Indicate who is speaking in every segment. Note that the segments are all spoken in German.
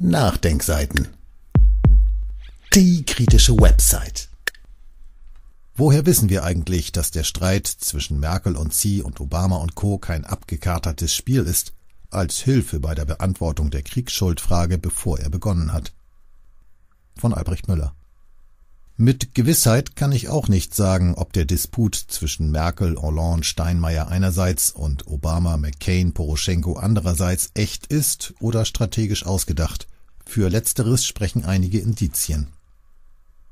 Speaker 1: Nachdenkseiten. Die kritische Website. Woher wissen wir eigentlich, dass der Streit zwischen Merkel und Xi und Obama und Co. kein abgekatertes Spiel ist, als Hilfe bei der Beantwortung der Kriegsschuldfrage, bevor er begonnen hat? Von Albrecht Müller. Mit Gewissheit kann ich auch nicht sagen, ob der Disput zwischen Merkel, Hollande, Steinmeier einerseits und Obama, McCain, Poroschenko andererseits echt ist oder strategisch ausgedacht. Für letzteres sprechen einige Indizien.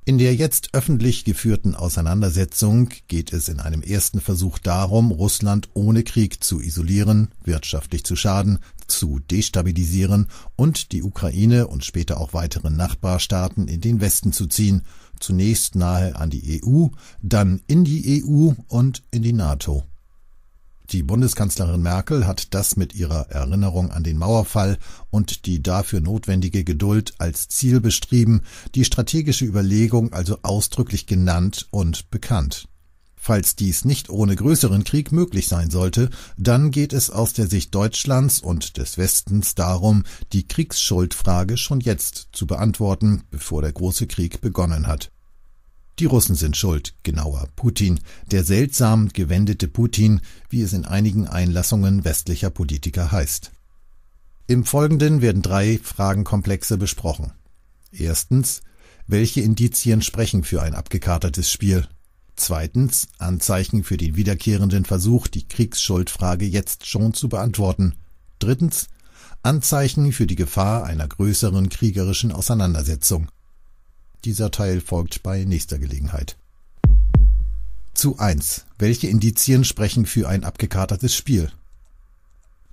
Speaker 1: In der jetzt öffentlich geführten Auseinandersetzung geht es in einem ersten Versuch darum, Russland ohne Krieg zu isolieren, wirtschaftlich zu schaden, zu destabilisieren und die Ukraine und später auch weitere Nachbarstaaten in den Westen zu ziehen – zunächst nahe an die EU, dann in die EU und in die NATO. Die Bundeskanzlerin Merkel hat das mit ihrer Erinnerung an den Mauerfall und die dafür notwendige Geduld als Ziel bestrieben, die strategische Überlegung also ausdrücklich genannt und bekannt. Falls dies nicht ohne größeren Krieg möglich sein sollte, dann geht es aus der Sicht Deutschlands und des Westens darum, die Kriegsschuldfrage schon jetzt zu beantworten, bevor der große Krieg begonnen hat. Die Russen sind schuld, genauer Putin, der seltsam gewendete Putin, wie es in einigen Einlassungen westlicher Politiker heißt. Im Folgenden werden drei Fragenkomplexe besprochen. Erstens, welche Indizien sprechen für ein abgekatertes Spiel? Zweitens, Anzeichen für den wiederkehrenden Versuch, die Kriegsschuldfrage jetzt schon zu beantworten. Drittens, Anzeichen für die Gefahr einer größeren kriegerischen Auseinandersetzung. Dieser Teil folgt bei nächster Gelegenheit. Zu 1. Welche Indizien sprechen für ein abgekatertes Spiel?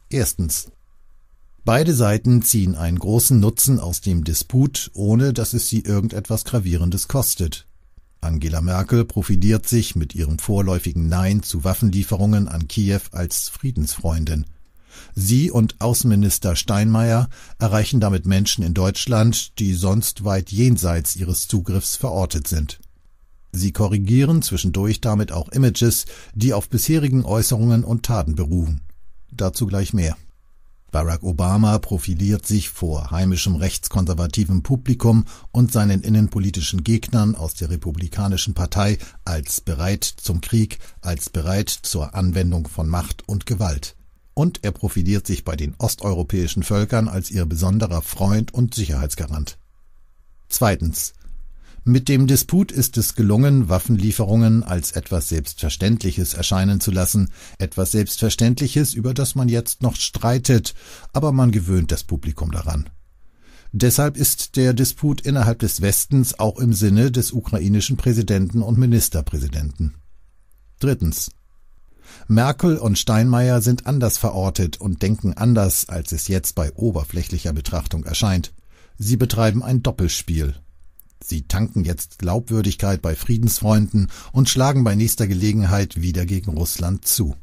Speaker 1: Erstens. Beide Seiten ziehen einen großen Nutzen aus dem Disput, ohne dass es sie irgendetwas Gravierendes kostet. Angela Merkel profiliert sich mit ihrem vorläufigen Nein zu Waffenlieferungen an Kiew als Friedensfreundin. Sie und Außenminister Steinmeier erreichen damit Menschen in Deutschland, die sonst weit jenseits ihres Zugriffs verortet sind. Sie korrigieren zwischendurch damit auch Images, die auf bisherigen Äußerungen und Taten beruhen. Dazu gleich mehr. Barack Obama profiliert sich vor heimischem rechtskonservativem Publikum und seinen innenpolitischen Gegnern aus der Republikanischen Partei als bereit zum Krieg, als bereit zur Anwendung von Macht und Gewalt und er profiliert sich bei den osteuropäischen Völkern als ihr besonderer Freund und Sicherheitsgarant. Zweitens. Mit dem Disput ist es gelungen, Waffenlieferungen als etwas Selbstverständliches erscheinen zu lassen, etwas Selbstverständliches, über das man jetzt noch streitet, aber man gewöhnt das Publikum daran. Deshalb ist der Disput innerhalb des Westens auch im Sinne des ukrainischen Präsidenten und Ministerpräsidenten. Drittens. Merkel und Steinmeier sind anders verortet und denken anders, als es jetzt bei oberflächlicher Betrachtung erscheint. Sie betreiben ein Doppelspiel. Sie tanken jetzt Glaubwürdigkeit bei Friedensfreunden und schlagen bei nächster Gelegenheit wieder gegen Russland zu.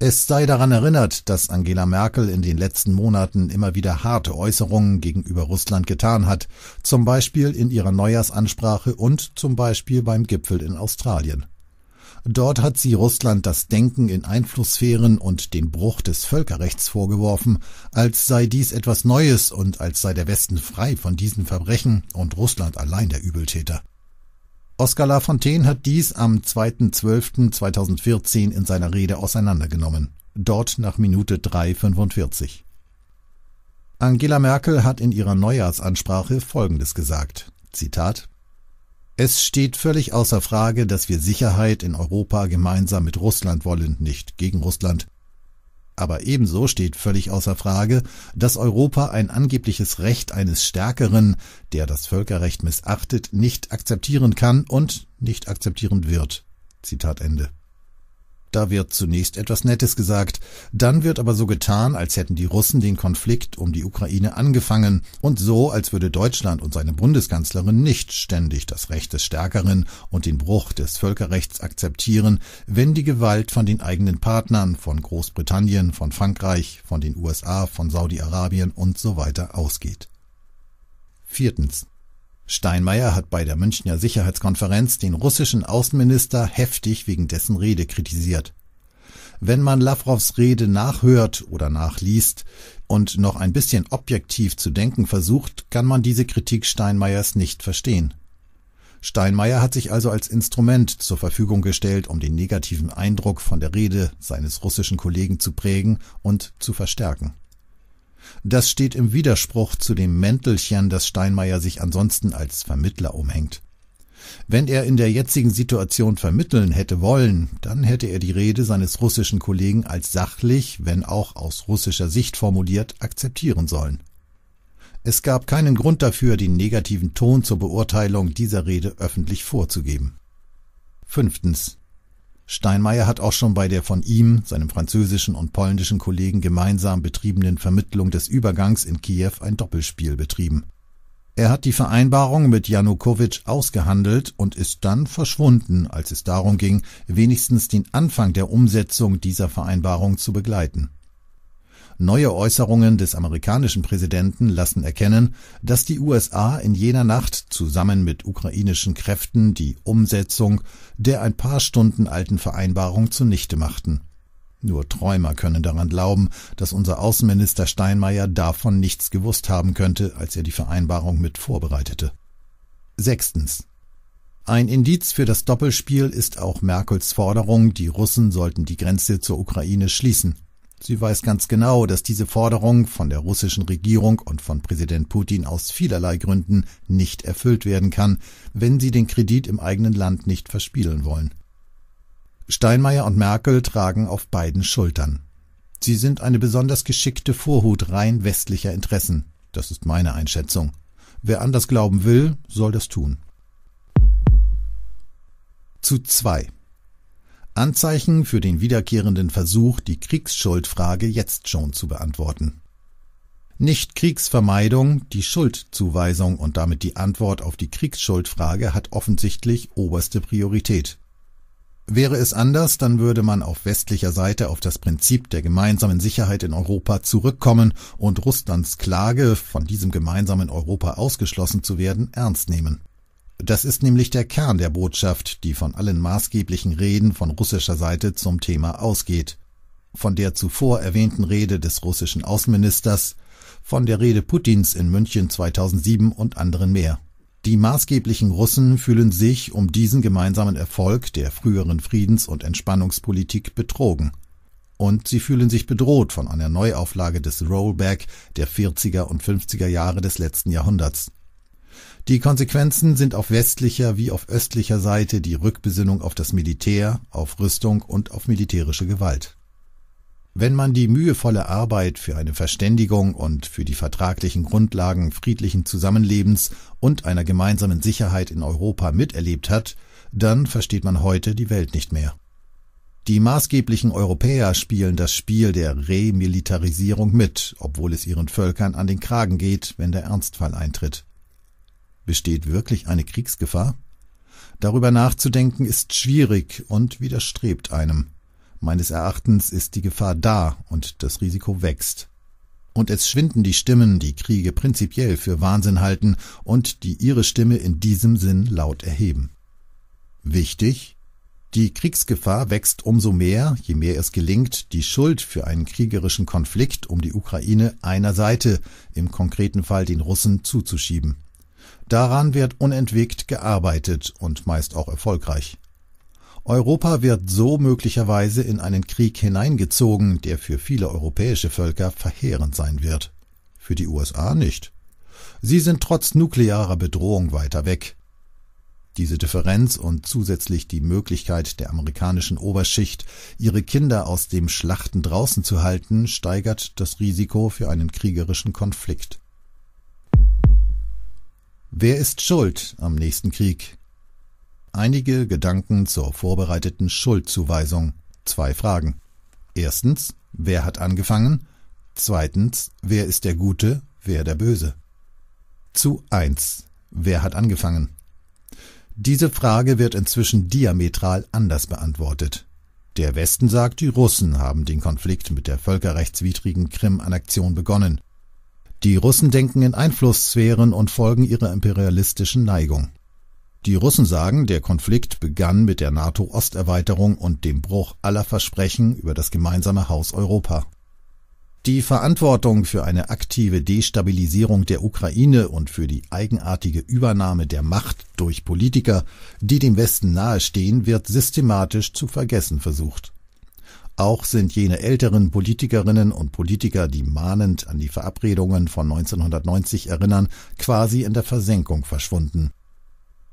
Speaker 1: Es sei daran erinnert, dass Angela Merkel in den letzten Monaten immer wieder harte Äußerungen gegenüber Russland getan hat, zum Beispiel in ihrer Neujahrsansprache und zum Beispiel beim Gipfel in Australien. Dort hat sie Russland das Denken in Einflusssphären und den Bruch des Völkerrechts vorgeworfen, als sei dies etwas Neues und als sei der Westen frei von diesen Verbrechen und Russland allein der Übeltäter. Oskar Lafontaine hat dies am 2.12.2014 in seiner Rede auseinandergenommen, dort nach Minute 3.45. Angela Merkel hat in ihrer Neujahrsansprache Folgendes gesagt. Zitat es steht völlig außer Frage, dass wir Sicherheit in Europa gemeinsam mit Russland wollen, nicht gegen Russland. Aber ebenso steht völlig außer Frage, dass Europa ein angebliches Recht eines Stärkeren, der das Völkerrecht missachtet, nicht akzeptieren kann und nicht akzeptieren wird. Zitat Ende. Da wird zunächst etwas Nettes gesagt, dann wird aber so getan, als hätten die Russen den Konflikt um die Ukraine angefangen und so, als würde Deutschland und seine Bundeskanzlerin nicht ständig das Recht des Stärkeren und den Bruch des Völkerrechts akzeptieren, wenn die Gewalt von den eigenen Partnern, von Großbritannien, von Frankreich, von den USA, von Saudi-Arabien und so weiter ausgeht. Viertens. Steinmeier hat bei der Münchner Sicherheitskonferenz den russischen Außenminister heftig wegen dessen Rede kritisiert. Wenn man Lavrovs Rede nachhört oder nachliest und noch ein bisschen objektiv zu denken versucht, kann man diese Kritik Steinmeiers nicht verstehen. Steinmeier hat sich also als Instrument zur Verfügung gestellt, um den negativen Eindruck von der Rede seines russischen Kollegen zu prägen und zu verstärken. Das steht im Widerspruch zu dem Mäntelchen, das Steinmeier sich ansonsten als Vermittler umhängt. Wenn er in der jetzigen Situation vermitteln hätte wollen, dann hätte er die Rede seines russischen Kollegen als sachlich, wenn auch aus russischer Sicht formuliert, akzeptieren sollen. Es gab keinen Grund dafür, den negativen Ton zur Beurteilung dieser Rede öffentlich vorzugeben. Fünftens. Steinmeier hat auch schon bei der von ihm, seinem französischen und polnischen Kollegen gemeinsam betriebenen Vermittlung des Übergangs in Kiew ein Doppelspiel betrieben. Er hat die Vereinbarung mit Janukowitsch ausgehandelt und ist dann verschwunden, als es darum ging, wenigstens den Anfang der Umsetzung dieser Vereinbarung zu begleiten. Neue Äußerungen des amerikanischen Präsidenten lassen erkennen, dass die USA in jener Nacht zusammen mit ukrainischen Kräften die Umsetzung der ein paar Stunden alten Vereinbarung zunichte machten. Nur Träumer können daran glauben, dass unser Außenminister Steinmeier davon nichts gewusst haben könnte, als er die Vereinbarung mit vorbereitete. Sechstens. Ein Indiz für das Doppelspiel ist auch Merkels Forderung, die Russen sollten die Grenze zur Ukraine schließen. Sie weiß ganz genau, dass diese Forderung von der russischen Regierung und von Präsident Putin aus vielerlei Gründen nicht erfüllt werden kann, wenn sie den Kredit im eigenen Land nicht verspielen wollen. Steinmeier und Merkel tragen auf beiden Schultern. Sie sind eine besonders geschickte Vorhut rein westlicher Interessen. Das ist meine Einschätzung. Wer anders glauben will, soll das tun. Zu zwei. Anzeichen für den wiederkehrenden Versuch, die Kriegsschuldfrage jetzt schon zu beantworten. Nicht Kriegsvermeidung, die Schuldzuweisung und damit die Antwort auf die Kriegsschuldfrage hat offensichtlich oberste Priorität. Wäre es anders, dann würde man auf westlicher Seite auf das Prinzip der gemeinsamen Sicherheit in Europa zurückkommen und Russlands Klage, von diesem gemeinsamen Europa ausgeschlossen zu werden, ernst nehmen. Das ist nämlich der Kern der Botschaft, die von allen maßgeblichen Reden von russischer Seite zum Thema ausgeht. Von der zuvor erwähnten Rede des russischen Außenministers, von der Rede Putins in München 2007 und anderen mehr. Die maßgeblichen Russen fühlen sich um diesen gemeinsamen Erfolg der früheren Friedens- und Entspannungspolitik betrogen. Und sie fühlen sich bedroht von einer Neuauflage des Rollback der 40er und 50er Jahre des letzten Jahrhunderts. Die Konsequenzen sind auf westlicher wie auf östlicher Seite die Rückbesinnung auf das Militär, auf Rüstung und auf militärische Gewalt. Wenn man die mühevolle Arbeit für eine Verständigung und für die vertraglichen Grundlagen friedlichen Zusammenlebens und einer gemeinsamen Sicherheit in Europa miterlebt hat, dann versteht man heute die Welt nicht mehr. Die maßgeblichen Europäer spielen das Spiel der Remilitarisierung mit, obwohl es ihren Völkern an den Kragen geht, wenn der Ernstfall eintritt. Besteht wirklich eine Kriegsgefahr? Darüber nachzudenken ist schwierig und widerstrebt einem. Meines Erachtens ist die Gefahr da und das Risiko wächst. Und es schwinden die Stimmen, die Kriege prinzipiell für Wahnsinn halten und die ihre Stimme in diesem Sinn laut erheben. Wichtig, die Kriegsgefahr wächst umso mehr, je mehr es gelingt, die Schuld für einen kriegerischen Konflikt um die Ukraine einer Seite, im konkreten Fall den Russen, zuzuschieben. Daran wird unentwegt gearbeitet und meist auch erfolgreich. Europa wird so möglicherweise in einen Krieg hineingezogen, der für viele europäische Völker verheerend sein wird. Für die USA nicht. Sie sind trotz nuklearer Bedrohung weiter weg. Diese Differenz und zusätzlich die Möglichkeit der amerikanischen Oberschicht, ihre Kinder aus dem Schlachten draußen zu halten, steigert das Risiko für einen kriegerischen Konflikt. Wer ist schuld am nächsten Krieg? Einige Gedanken zur vorbereiteten Schuldzuweisung. Zwei Fragen. Erstens, wer hat angefangen? Zweitens, wer ist der Gute, wer der Böse? Zu eins: Wer hat angefangen? Diese Frage wird inzwischen diametral anders beantwortet. Der Westen sagt, die Russen haben den Konflikt mit der völkerrechtswidrigen Krim-Annexion begonnen. Die Russen denken in Einflusssphären und folgen ihrer imperialistischen Neigung. Die Russen sagen, der Konflikt begann mit der NATO-Osterweiterung und dem Bruch aller Versprechen über das gemeinsame Haus Europa. Die Verantwortung für eine aktive Destabilisierung der Ukraine und für die eigenartige Übernahme der Macht durch Politiker, die dem Westen nahestehen, wird systematisch zu vergessen versucht. Auch sind jene älteren Politikerinnen und Politiker, die mahnend an die Verabredungen von 1990 erinnern, quasi in der Versenkung verschwunden.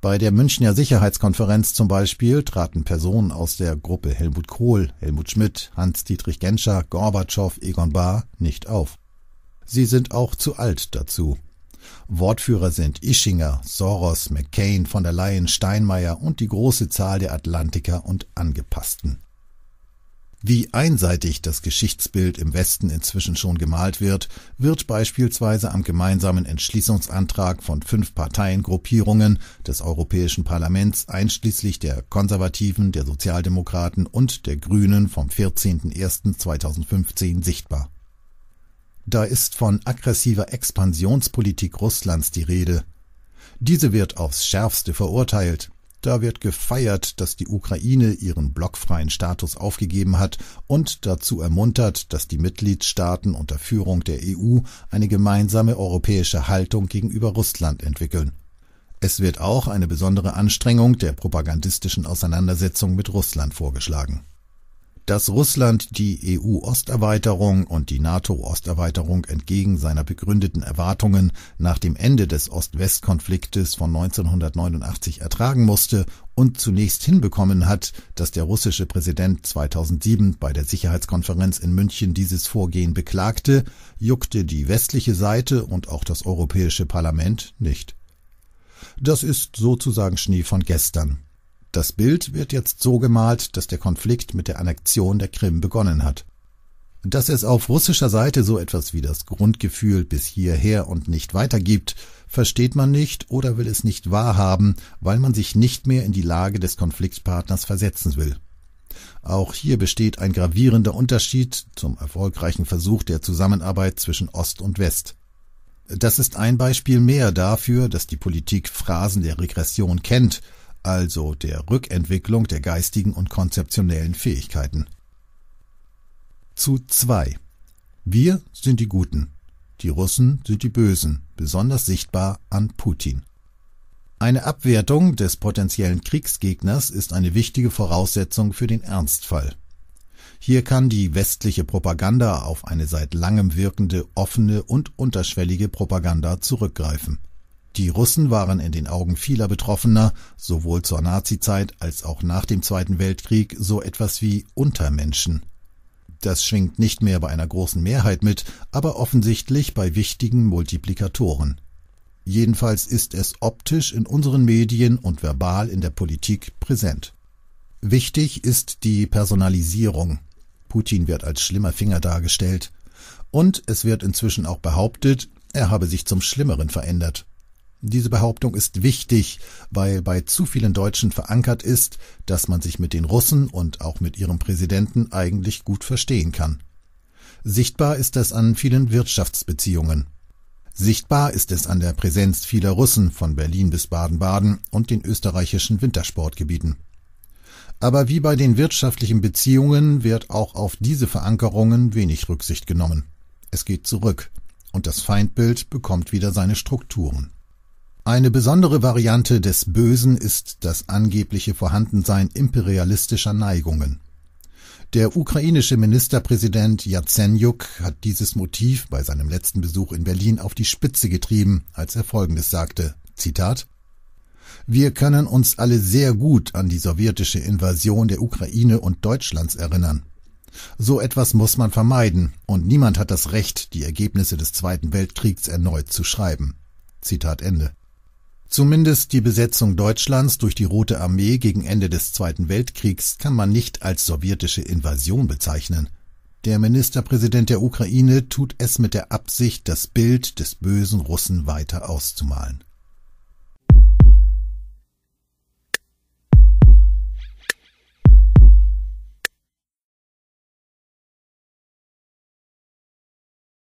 Speaker 1: Bei der Münchner Sicherheitskonferenz zum Beispiel traten Personen aus der Gruppe Helmut Kohl, Helmut Schmidt, Hans-Dietrich Genscher, Gorbatschow, Egon Bahr nicht auf. Sie sind auch zu alt dazu. Wortführer sind Ischinger, Soros, McCain, von der Leyen, Steinmeier und die große Zahl der Atlantiker und Angepassten. Wie einseitig das Geschichtsbild im Westen inzwischen schon gemalt wird, wird beispielsweise am gemeinsamen Entschließungsantrag von fünf Parteiengruppierungen des Europäischen Parlaments einschließlich der Konservativen, der Sozialdemokraten und der Grünen vom 14.01.2015 sichtbar. Da ist von aggressiver Expansionspolitik Russlands die Rede. Diese wird aufs schärfste verurteilt da wird gefeiert, dass die Ukraine ihren blockfreien Status aufgegeben hat und dazu ermuntert, dass die Mitgliedstaaten unter Führung der EU eine gemeinsame europäische Haltung gegenüber Russland entwickeln. Es wird auch eine besondere Anstrengung der propagandistischen Auseinandersetzung mit Russland vorgeschlagen dass Russland die EU-Osterweiterung und die NATO-Osterweiterung entgegen seiner begründeten Erwartungen nach dem Ende des Ost-West-Konfliktes von 1989 ertragen musste und zunächst hinbekommen hat, dass der russische Präsident 2007 bei der Sicherheitskonferenz in München dieses Vorgehen beklagte, juckte die westliche Seite und auch das Europäische Parlament nicht. Das ist sozusagen Schnee von gestern. Das Bild wird jetzt so gemalt, dass der Konflikt mit der Annexion der Krim begonnen hat. Dass es auf russischer Seite so etwas wie das Grundgefühl bis hierher und nicht weiter gibt, versteht man nicht oder will es nicht wahrhaben, weil man sich nicht mehr in die Lage des Konfliktpartners versetzen will. Auch hier besteht ein gravierender Unterschied zum erfolgreichen Versuch der Zusammenarbeit zwischen Ost und West. Das ist ein Beispiel mehr dafür, dass die Politik Phrasen der Regression kennt, also der Rückentwicklung der geistigen und konzeptionellen Fähigkeiten. Zu 2. Wir sind die Guten, die Russen sind die Bösen, besonders sichtbar an Putin. Eine Abwertung des potenziellen Kriegsgegners ist eine wichtige Voraussetzung für den Ernstfall. Hier kann die westliche Propaganda auf eine seit langem wirkende offene und unterschwellige Propaganda zurückgreifen. Die Russen waren in den Augen vieler Betroffener sowohl zur Nazizeit als auch nach dem Zweiten Weltkrieg so etwas wie Untermenschen. Das schwingt nicht mehr bei einer großen Mehrheit mit, aber offensichtlich bei wichtigen Multiplikatoren. Jedenfalls ist es optisch in unseren Medien und verbal in der Politik präsent. Wichtig ist die Personalisierung. Putin wird als schlimmer Finger dargestellt. Und es wird inzwischen auch behauptet, er habe sich zum Schlimmeren verändert. Diese Behauptung ist wichtig, weil bei zu vielen Deutschen verankert ist, dass man sich mit den Russen und auch mit ihrem Präsidenten eigentlich gut verstehen kann. Sichtbar ist das an vielen Wirtschaftsbeziehungen. Sichtbar ist es an der Präsenz vieler Russen von Berlin bis Baden-Baden und den österreichischen Wintersportgebieten. Aber wie bei den wirtschaftlichen Beziehungen wird auch auf diese Verankerungen wenig Rücksicht genommen. Es geht zurück und das Feindbild bekommt wieder seine Strukturen. Eine besondere Variante des Bösen ist das angebliche Vorhandensein imperialistischer Neigungen. Der ukrainische Ministerpräsident Jazenjuk hat dieses Motiv bei seinem letzten Besuch in Berlin auf die Spitze getrieben, als er Folgendes sagte. Zitat Wir können uns alle sehr gut an die sowjetische Invasion der Ukraine und Deutschlands erinnern. So etwas muss man vermeiden, und niemand hat das Recht, die Ergebnisse des Zweiten Weltkriegs erneut zu schreiben. Zitat Ende. Zumindest die Besetzung Deutschlands durch die Rote Armee gegen Ende des Zweiten Weltkriegs kann man nicht als sowjetische Invasion bezeichnen. Der Ministerpräsident der Ukraine tut es mit der Absicht, das Bild des bösen Russen weiter auszumalen